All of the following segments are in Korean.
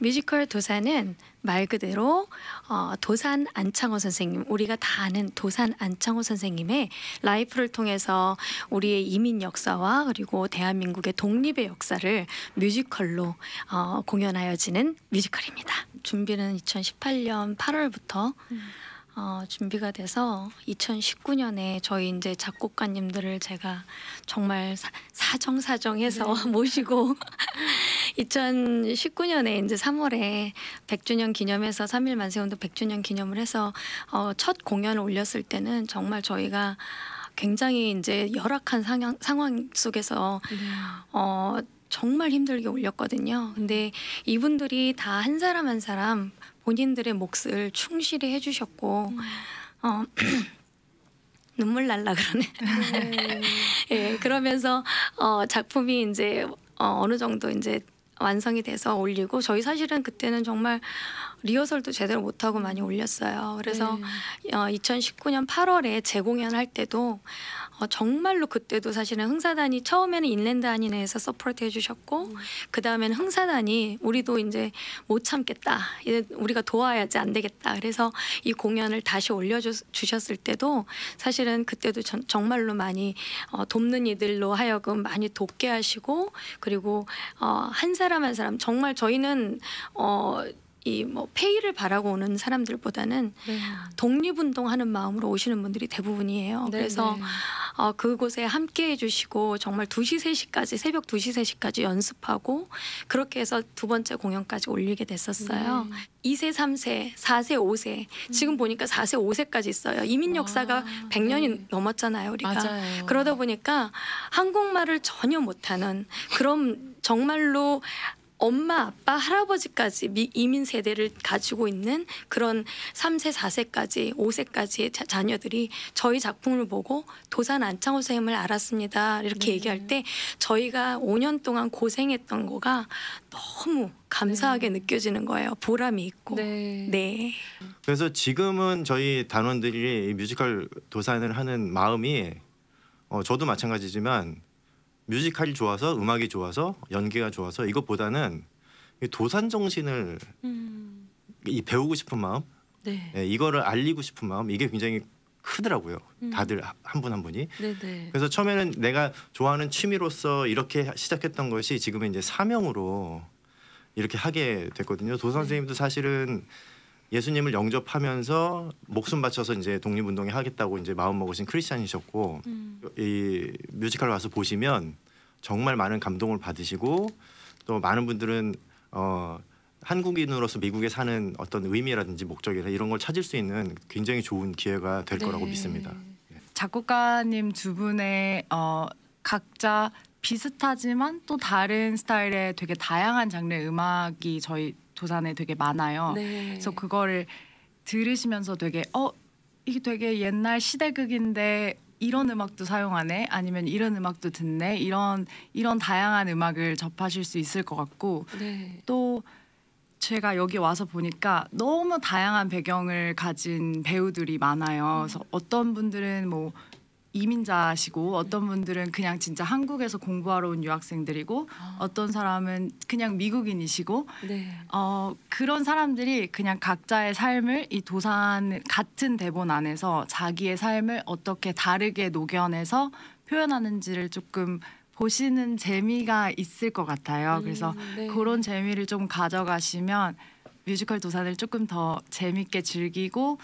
뮤지컬 도사는 말 그대로 어, 도산 안창호 선생님 우리가 다 아는 도산 안창호 선생님의 라이프를 통해서 우리의 이민 역사와 그리고 대한민국의 독립의 역사를 뮤지컬로 어, 공연하여지는 뮤지컬입니다. 준비는 2018년 8월부터 어, 준비가 돼서 2019년에 저희 이제 작곡가님들을 제가 정말 사, 정사정해서 네. 모시고 2019년에 이제 3월에 100주년 기념해서 3일 만세운동 100주년 기념을 해서 어, 첫 공연을 올렸을 때는 정말 저희가 굉장히 이제 열악한 상황, 상황 속에서 음. 어, 정말 힘들게 올렸거든요. 근데 이분들이 다 한 사람 한 사람 본인들의 몫을 충실히 해주셨고, 음. 어, 눈물 날라 그러네. 네. 예, 그러면서 어, 작품이 이제 어, 어느 정도 이제 완성이 돼서 올리고 저희 사실은 그때는 정말 리허설도 제대로 못하고 많이 올렸어요. 그래서 네. 어, 2019년 8월에 재공연할 때도 어, 정말로 그때도 사실은 흥사단이 처음에는 인랜드 한인회에서 서포트 해주셨고 음. 그 다음에는 흥사단이 우리도 이제 못 참겠다. 이제 우리가 도와야지 안 되겠다. 그래서 이 공연을 다시 올려주셨을 때도 사실은 그때도 전, 정말로 많이 어, 돕는 이들로 하여금 많이 돕게 하시고 그리고 어, 한 사람 한 사람 정말 저희는 어, 이뭐 페이를 바라고 오는 사람들보다는 네. 독립운동하는 마음으로 오시는 분들이 대부분이에요. 네, 그래서 네. 어, 그곳에 함께 해주시고 정말 두 시 세시까지 새벽 두 시 세시까지 연습하고 그렇게 해서 두 번째 공연까지 올리게 됐었어요. 이 세 삼 세 사 세 오세 네. 음. 지금 보니까 사 세 오세까지 있어요. 이민 역사가 백년이 네. 넘었잖아요, 우리가. 맞아요. 그러다 보니까 한국말을 전혀 못하는 그런 정말로 엄마, 아빠, 할아버지까지 미, 이민 세대를 가지고 있는 그런 3세, 4세까지, 5세까지의 자, 자녀들이 저희 작품을 보고 도산 안창호 선생님을 알았습니다. 이렇게 네. 얘기할 때 저희가 5년 동안 고생했던 거가 너무 감사하게 네. 느껴지는 거예요. 보람이 있고. 네. 네. 그래서 지금은 저희 단원들이 뮤지컬 도산을 하는 마음이 어, 저도 마찬가지지만 뮤지컬이 좋아서 음악이 좋아서 연기가 좋아서 이것보다는 도산 정신을 음. 배우고 싶은 마음, 네. 예, 이거를 알리고 싶은 마음 이게 굉장히 크더라고요. 음. 다들 한 분한 한 분이. 네네. 네. 그래서 처음에는 내가 좋아하는 취미로서 이렇게 시작했던 것이 지금은 이제 사명으로 이렇게 하게 됐거든요. 도 네. 선생님도 사실은 예수님을 영접하면서 목숨 바쳐서 이제 독립운동에 하겠다고 이제 마음 먹으신 크리스찬이셨고 음. 이 뮤지컬 와서 보시면 정말 많은 감동을 받으시고 또 많은 분들은 어 한국인으로서 미국에 사는 어떤 의미라든지 목적이나 이런 걸 찾을 수 있는 굉장히 좋은 기회가 될 네. 거라고 믿습니다. 작곡가님 두 분의 어, 각자 비슷하지만 또 다른 스타일의 되게 다양한 장르의 음악이 저희 도산에 되게 많아요. 네. 그래서 그거를 들으시면서 되게 어 이게 되게 옛날 시대극인데 이런 음악도 사용하네 아니면 이런 음악도 듣네 이런 이런 다양한 음악을 접하실 수 있을 것 같고 네. 또 제가 여기 와서 보니까 너무 다양한 배경을 가진 배우들이 많아요. 그래서 음. 어떤 분들은 뭐 이민자시고 어떤 분들은 그냥 진짜 한국에서 공부하러 온 유학생들이고 아. 어떤 사람은 그냥 미국인이시고 네. 어, 그런 사람들이 그냥 각자의 삶을 이 도산 같은 대본 안에서 자기의 삶을 어떻게 다르게 녹여내서 표현하는지를 조금 보시는 재미가 있을 것 같아요. 음, 그래서 음, 네. 그런 재미를 좀 가져가시면 뮤지컬 도산을 조금 더 재밌게 즐기고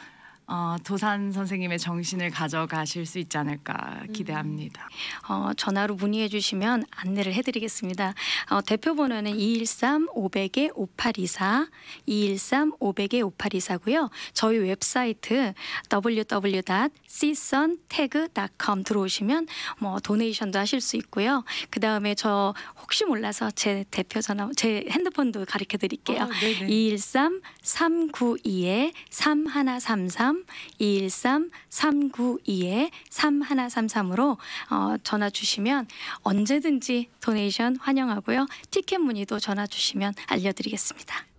어, 도산 선생님의 정신을 가져가실 수 있지 않을까 기대합니다. 음. 어, 전화로 문의해 주시면 안내를 해드리겠습니다. 어, 대표 번호는 213 5 0 0 5824 213 5 0 0 5824고요. 저희 웹사이트 www.seasuntag.com 들어오시면 뭐 도네이션도 하실 수 있고요. 그 다음에 저 혹시 몰라서 제 대표 전화 제 핸드폰도 가르쳐 드릴게요. 어, 213 3 9 2 3133 2 1 3 3 9 2 3133으로 어, 전화 주시면 언제든지 도네이션 환영하고요. 티켓 문의도 전화 주시면 알려드리겠습니다.